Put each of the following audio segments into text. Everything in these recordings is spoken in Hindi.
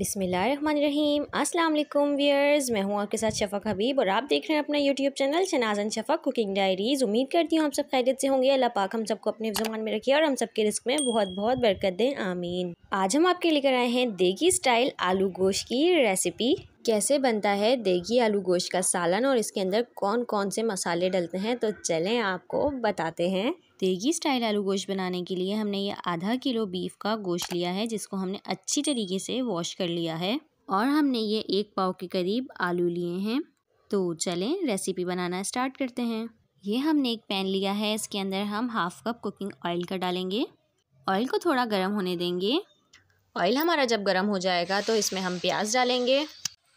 बिसमीम अस्सलाम वालेकुम वियर्स मैं हूं आपके साथ शफक हबीब और आप देख रहे हैं अपना YouTube channel Shanajan Shafaq cooking diaries उम्मीद करती हूं आप सब खैरियत से होंगे अल्लाह पाक हम सबको अपने जुबान में रखिए और हम सबके रिस्क में बहुत बहुत बरकत दें आमीन आज हम आपके लेकर आए हैं देगी स्टाइल आलू गोश्त की रेसिपी कैसे बनता है देगी आलू गोश्त का सालन और इसके अंदर कौन कौन से मसाले डलते हैं तो चलें आपको बताते हैं तेगी स्टाइल आलू गोश्त बनाने के लिए हमने ये आधा किलो बीफ का गोश्त लिया है जिसको हमने अच्छी तरीके से वॉश कर लिया है और हमने ये एक पाव के करीब आलू लिए हैं तो चलें रेसिपी बनाना स्टार्ट करते हैं ये हमने एक पैन लिया है इसके अंदर हम हाफ़ कप कुकिंग ऑयल का डालेंगे ऑयल को थोड़ा गर्म होने देंगे ऑयल हमारा जब गर्म हो जाएगा तो इसमें हम प्याज डालेंगे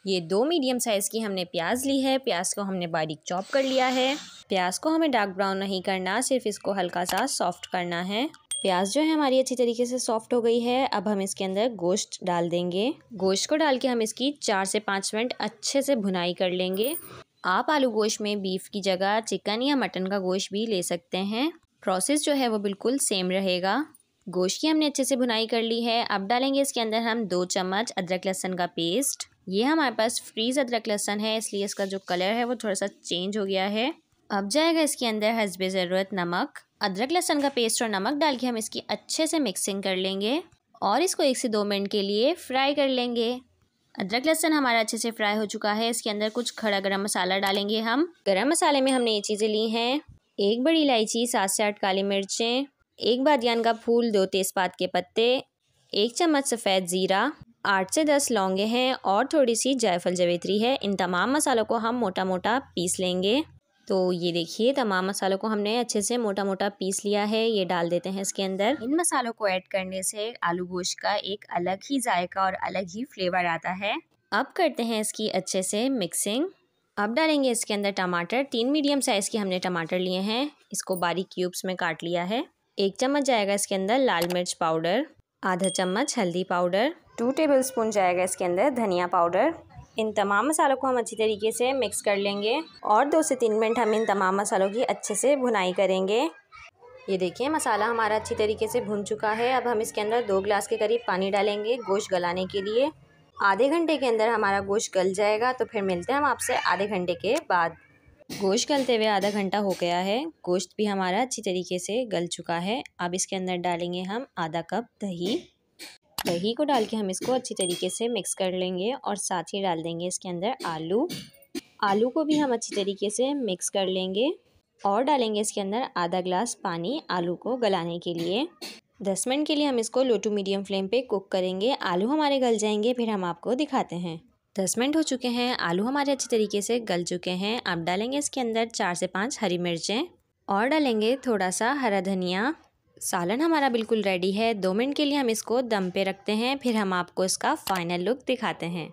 ये दो मीडियम साइज़ की हमने प्याज ली है प्याज को हमने बारीक चॉप कर लिया है प्याज को हमें डार्क ब्राउन नहीं करना सिर्फ इसको हल्का सा सॉफ्ट करना है प्याज जो है हमारी अच्छी तरीके से सॉफ्ट हो गई है अब हम इसके अंदर गोश्त डाल देंगे गोश्त को डाल के हम इसकी चार से पाँच मिनट अच्छे से भुनाई कर लेंगे आप आलू गोश्त में बीफ की जगह चिकन या मटन का गोश्त भी ले सकते हैं प्रोसेस जो है वो बिल्कुल सेम रहेगा गोश्त की हमने अच्छे से भुनाई कर ली है अब डालेंगे इसके अंदर हम दो चम्मच अदरक लहसुन का पेस्ट ये हमारे पास फ्रीज अदरक लहसन है इसलिए इसका जो कलर है वो थोड़ा सा चेंज हो गया है अब जाएगा इसके अंदर हसबे ज़रूरत नमक अदरक लहसन का पेस्ट और नमक डाल के हम इसकी अच्छे से मिक्सिंग कर लेंगे और इसको एक से दो मिनट के लिए फ्राई कर लेंगे अदरक लहसन हमारा अच्छे से फ्राई हो चुका है इसके अंदर कुछ खड़ा गरम मसाला डालेंगे हम गरम मसाले में हमने ये चीज़ें ली हैं एक बड़ी इलायची सात से आठ काली मिर्चें एक बादियान का फूल दो तेज़पात के पत्ते एक चम्मच सफ़ेद ज़ीरा आठ से दस लौंगे हैं और थोड़ी सी जायफल जवेत्री है इन तमाम मसालों को हम मोटा मोटा पीस लेंगे तो ये देखिए तमाम मसालों को हमने अच्छे से मोटा मोटा पीस लिया है ये डाल देते हैं इसके अंदर इन मसालों को ऐड करने से आलू गोश्त का एक अलग ही जायका और अलग ही फ्लेवर आता है अब करते हैं इसकी अच्छे से मिक्सिंग अब डालेंगे इसके अंदर टमाटर तीन मीडियम साइज़ के हमने टमाटर लिए हैं इसको बारीक क्यूब्स में काट लिया है एक चम्मच जाएगा इसके अंदर लाल मिर्च पाउडर आधा चम्मच हल्दी पाउडर टू टेबल स्पून जाएगा इसके अंदर धनिया पाउडर इन तमाम मसालों को हम अच्छी तरीके से मिक्स कर लेंगे और दो से तीन मिनट हम इन तमाम मसालों की अच्छे से भुनाई करेंगे ये देखिए मसाला हमारा अच्छी तरीके से भुन चुका है अब हम इसके अंदर दो गिलास के करीब पानी डालेंगे गोश्त गलाने के लिए आधे घंटे के अंदर हमारा गोश्त गल जाएगा तो फिर मिलते हैं हम आपसे आधे घंटे के बाद गोश्त गलते हुए आधा घंटा हो गया है गोश्त भी हमारा अच्छी तरीके से गल चुका है अब इसके अंदर डालेंगे हम आधा कप दही दही को डाल के हम इसको अच्छी तरीके से मिक्स कर लेंगे और साथ ही डाल देंगे इसके अंदर आलू आलू को भी हम अच्छी तरीके से मिक्स कर लेंगे और डालेंगे इसके अंदर आधा ग्लास पानी आलू को गलाने के लिए दस मिनट के लिए हम इसको लो टू मीडियम फ्लेम पे कुक करेंगे आलू हमारे गल जाएंगे फिर हम आपको दिखाते हैं दस मिनट हो चुके हैं आलू हमारे अच्छे तरीके से गल चुके हैं अब डालेंगे इसके अंदर चार से पाँच हरी मिर्चें और डालेंगे थोड़ा सा हरा धनिया सालन हमारा बिल्कुल रेडी है दो मिनट के लिए हम इसको दम पे रखते हैं फिर हम आपको इसका फाइनल लुक दिखाते हैं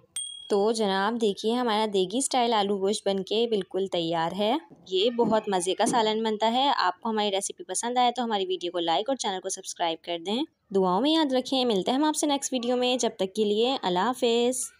तो जनाब देखिए हमारा देगी स्टाइल आलू गोश्त बन के बिल्कुल तैयार है ये बहुत मज़े का सालन बनता है आपको हमारी रेसिपी पसंद आए तो हमारी वीडियो को लाइक और चैनल को सब्सक्राइब कर दें दुआओं में याद रखें मिलते हैं हम आपसे नेक्स्ट वीडियो में जब तक के लिए अल्लाह हाफिज़